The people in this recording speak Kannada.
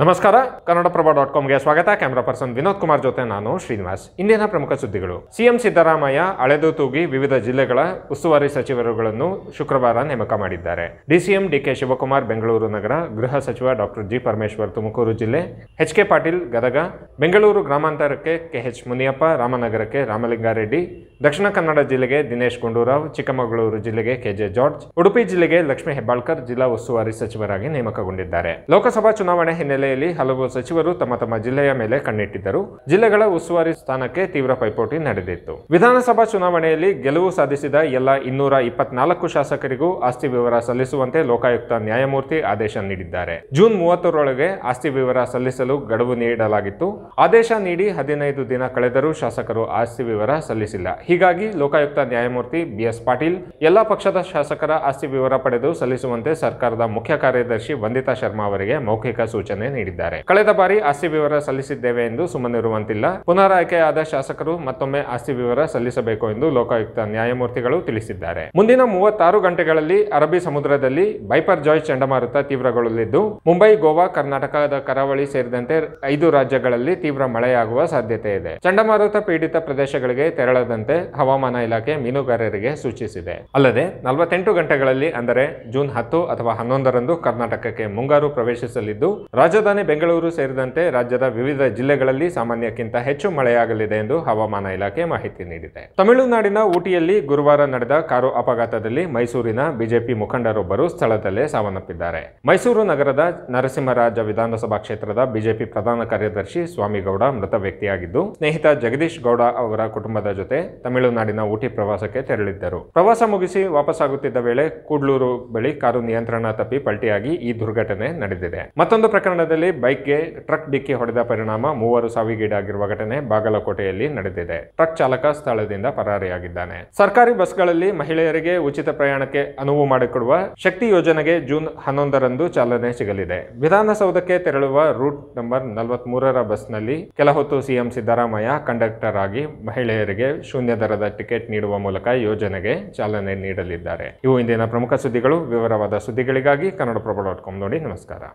ನಮಸ್ಕಾರ ಕನ್ನಡಪ್ರಭ ಡಾಟ್ ಕಾಮ್ಗೆ ಸ್ವಾಗತ ಕ್ಯಾಮರಾ ಪರ್ಸನ್ ವಿನೋದ್ ಕುಮಾರ್ ಜೊತೆ ನಾನು ಶ್ರೀನಿವಾಸ್ ಇಂದಿನ ಪ್ರಮುಖ ಸುದ್ದಿಗಳು ಸಿಎಂ ಸಿದ್ದರಾಮಯ್ಯ ಅಳೆದು ತೂಗಿ ವಿವಿಧ ಜಿಲ್ಲೆಗಳ ಉಸ್ತುವಾರಿ ಸಚಿವರುಗಳನ್ನು ಶುಕ್ರವಾರ ನೇಮಕ ಮಾಡಿದ್ದಾರೆ ಡಿಸಿಎಂ ಡಿಕೆ ಶಿವಕುಮಾರ್ ಬೆಂಗಳೂರು ನಗರ ಗೃಹ ಸಚಿವ ಡಾಕ್ಟರ್ ಜಿ ಪರಮೇಶ್ವರ್ ತುಮಕೂರು ಜಿಲ್ಲೆ ಎಚ್ ಕೆ ಪಾಟೀಲ್ ಗದಗ ಬೆಂಗಳೂರು ಗ್ರಾಮಾಂತರಕ್ಕೆ ಕೆಎಚ್ ಮುನಿಯಪ್ಪ ರಾಮನಗರಕ್ಕೆ ರಾಮಲಿಂಗಾರೆಡ್ಡಿ ದಕ್ಷಿಣ ಕನ್ನಡ ಜಿಲ್ಲೆಗೆ ದಿನೇಶ್ ಗುಂಡೂರಾವ್ ಚಿಕ್ಕಮಗಳೂರು ಜಿಲ್ಲೆಗೆ ಕೆಜೆ ಜಾರ್ಜ್ ಉಡುಪಿ ಜಿಲ್ಲೆಗೆ ಲಕ್ಷ್ಮೀ ಹೆಬ್ಬಾಳ್ಕರ್ ಜಿಲ್ಲಾ ಉಸ್ತುವಾರಿ ಸಚಿವರಾಗಿ ನೇಮಕಗೊಂಡಿದ್ದಾರೆ ಲೋಕಸಭಾ ಚುನಾವಣೆ ಹಿನ್ನೆಲೆ ಹಿನ್ನೆಲೆಯಲ್ಲಿ ಹಲವು ಸಚಿವರು ತಮ್ಮ ತಮ್ಮ ಜಿಲ್ಲೆಯ ಮೇಲೆ ಕಣ್ಣಿಟ್ಟಿದ್ದರು ಜಿಲ್ಲೆಗಳ ಉಸ್ತುವಾರಿ ಸ್ಥಾನಕ್ಕೆ ತೀವ್ರ ಪೈಪೋಟಿ ನಡೆದಿತ್ತು ವಿಧಾನಸಭಾ ಚುನಾವಣೆಯಲ್ಲಿ ಗೆಲುವು ಸಾಧಿಸಿದ ಎಲ್ಲ ಇನ್ನೂರ ಇಪ್ಪತ್ನಾಲ್ಕು ಶಾಸಕರಿಗೂ ಆಸ್ತಿ ವಿವರ ಸಲ್ಲಿಸುವಂತೆ ಲೋಕಾಯುಕ್ತ ನ್ಯಾಯಮೂರ್ತಿ ಆದೇಶ ನೀಡಿದ್ದಾರೆ ಜೂನ್ ಮೂವತ್ತರೊಳಗೆ ಆಸ್ತಿ ವಿವರ ಸಲ್ಲಿಸಲು ಗಡುವು ನೀಡಲಾಗಿತ್ತು ಆದೇಶ ನೀಡಿ ಹದಿನೈದು ದಿನ ಕಳೆದರೂ ಶಾಸಕರು ಆಸ್ತಿ ವಿವರ ಸಲ್ಲಿಸಿಲ್ಲ ಹೀಗಾಗಿ ಲೋಕಾಯುಕ್ತ ನ್ಯಾಯಮೂರ್ತಿ ಬಿಎಸ್ ಪಾಟೀಲ್ ಎಲ್ಲಾ ಪಕ್ಷದ ಶಾಸಕರ ಆಸ್ತಿ ವಿವರ ಪಡೆದು ಸಲ್ಲಿಸುವಂತೆ ಸರ್ಕಾರದ ಮುಖ್ಯ ಕಾರ್ಯದರ್ಶಿ ವಂದಿತಾ ಶರ್ಮಾ ಅವರಿಗೆ ಮೌಖಿಕ ಸೂಚನೆ ನೀಡಿದ್ದಾರೆ ಕಳೆದ ಬಾರಿ ಆಸ್ತಿ ವಿವರ ಸಲ್ಲಿಸಿದ್ದೇವೆ ಎಂದು ಸುಮ್ಮನಿರುವಂತಿಲ್ಲ ಆಯ್ಕೆಯಾದ ಶಾಸಕರು ಮತ್ತೊಮ್ಮೆ ಆಸ್ತಿ ವಿವರ ಸಲ್ಲಿಸಬೇಕು ಎಂದು ಲೋಕಾಯುಕ್ತ ನ್ಯಾಯಮೂರ್ತಿಗಳು ತಿಳಿಸಿದ್ದಾರೆ ಮುಂದಿನ ಮೂವತ್ತಾರು ಗಂಟೆಗಳಲ್ಲಿ ಅರಬ್ಬಿ ಸಮುದ್ರದಲ್ಲಿ ಬೈಪರ್ ಜಾಯ್ ಚಂಡಮಾರುತ ತೀವ್ರಗೊಳ್ಳಲಿದ್ದು ಮುಂಬೈ ಗೋವಾ ಕರ್ನಾಟಕದ ಕರಾವಳಿ ಸೇರಿದಂತೆ ಐದು ರಾಜ್ಯಗಳಲ್ಲಿ ತೀವ್ರ ಮಳೆಯಾಗುವ ಸಾಧ್ಯತೆ ಇದೆ ಚಂಡಮಾರುತ ಪೀಡಿತ ಪ್ರದೇಶಗಳಿಗೆ ತೆರಳದಂತೆ ಹವಾಮಾನ ಇಲಾಖೆ ಮೀನುಗಾರರಿಗೆ ಸೂಚಿಸಿದೆ ಅಲ್ಲದೆ ನಲವತ್ತೆಂಟು ಗಂಟೆಗಳಲ್ಲಿ ಅಂದರೆ ಜೂನ್ ಹತ್ತು ಅಥವಾ ಹನ್ನೊಂದರಂದು ಕರ್ನಾಟಕಕ್ಕೆ ಮುಂಗಾರು ಪ್ರವೇಶಿಸಲಿದ್ದು ರಾಜ್ಯದ ರಾಜಧಾನಿ ಬೆಂಗಳೂರು ಸೇರಿದಂತೆ ರಾಜ್ಯದ ವಿವಿಧ ಜಿಲ್ಲೆಗಳಲ್ಲಿ ಸಾಮಾನ್ಯಕ್ಕಿಂತ ಹೆಚ್ಚು ಮಳೆಯಾಗಲಿದೆ ಎಂದು ಹವಾಮಾನ ಇಲಾಖೆ ಮಾಹಿತಿ ನೀಡಿದೆ ತಮಿಳುನಾಡಿನ ಊಟಿಯಲ್ಲಿ ಗುರುವಾರ ನಡೆದ ಕಾರು ಅಪಘಾತದಲ್ಲಿ ಮೈಸೂರಿನ ಬಿಜೆಪಿ ಮುಖಂಡರೊಬ್ಬರು ಸ್ಥಳದಲ್ಲೇ ಸಾವನ್ನಪ್ಪಿದ್ದಾರೆ ಮೈಸೂರು ನಗರದ ನರಸಿಂಹರಾಜ ವಿಧಾನಸಭಾ ಕ್ಷೇತ್ರದ ಬಿಜೆಪಿ ಪ್ರಧಾನ ಕಾರ್ಯದರ್ಶಿ ಸ್ವಾಮಿಗೌಡ ಮೃತ ವ್ಯಕ್ತಿಯಾಗಿದ್ದು ಸ್ನೇಹಿತ ಜಗದೀಶ್ ಗೌಡ ಅವರ ಕುಟುಂಬದ ಜೊತೆ ತಮಿಳುನಾಡಿನ ಊಟಿ ಪ್ರವಾಸಕ್ಕೆ ತೆರಳಿದ್ದರು ಪ್ರವಾಸ ಮುಗಿಸಿ ವಾಪಸ್ಸಾಗುತ್ತಿದ್ದ ವೇಳೆ ಕೂಡ್ಲೂರು ಬಳಿ ಕಾರು ನಿಯಂತ್ರಣ ತಪ್ಪಿ ಪಲ್ಟಿಯಾಗಿ ಈ ದುರ್ಘಟನೆ ನಡೆದಿದೆ ಮತ್ತೊಂದು ಪ್ರಕರಣದಲ್ಲಿ ಬೈಕ್ ಬೈಕ್ಗೆ ಟ್ರಕ್ ಡಿಕ್ಕಿ ಹೊಡೆದ ಪರಿಣಾಮ ಮೂವರು ಸಾವಿಗೀಡಾಗಿರುವ ಘಟನೆ ಬಾಗಲಕೋಟೆಯಲ್ಲಿ ನಡೆದಿದೆ ಟ್ರಕ್ ಚಾಲಕ ಸ್ಥಳದಿಂದ ಪರಾರಿಯಾಗಿದ್ದಾನೆ ಸರ್ಕಾರಿ ಬಸ್ಗಳಲ್ಲಿ ಮಹಿಳೆಯರಿಗೆ ಉಚಿತ ಪ್ರಯಾಣಕ್ಕೆ ಅನುವು ಮಾಡಿಕೊಡುವ ಶಕ್ತಿ ಯೋಜನೆಗೆ ಜೂನ್ ಹನ್ನೊಂದರಂದು ಚಾಲನೆ ಸಿಗಲಿದೆ ವಿಧಾನಸೌಧಕ್ಕೆ ತೆರಳುವ ರೂಟ್ ನಂಬರ್ ಬಸ್ ಮೂರರ ಕೆಲ ಹೊತ್ತು ಸಿಎಂ ಸಿದ್ದರಾಮಯ್ಯ ಕಂಡಕ್ಟರ್ ಆಗಿ ಮಹಿಳೆಯರಿಗೆ ಶೂನ್ಯ ದರದ ಟಿಕೆಟ್ ನೀಡುವ ಮೂಲಕ ಯೋಜನೆಗೆ ಚಾಲನೆ ನೀಡಲಿದ್ದಾರೆ ಇವು ಇಂದಿನ ಪ್ರಮುಖ ಸುದ್ದಿಗಳು ವಿವರವಾದ ಸುದ್ದಿಗಳಿಗಾಗಿ ಕನ್ನಡಪ್ರಭ ಡಾಟ್ ಕಾಮ್ ನೋಡಿ ನಮಸ್ಕಾರ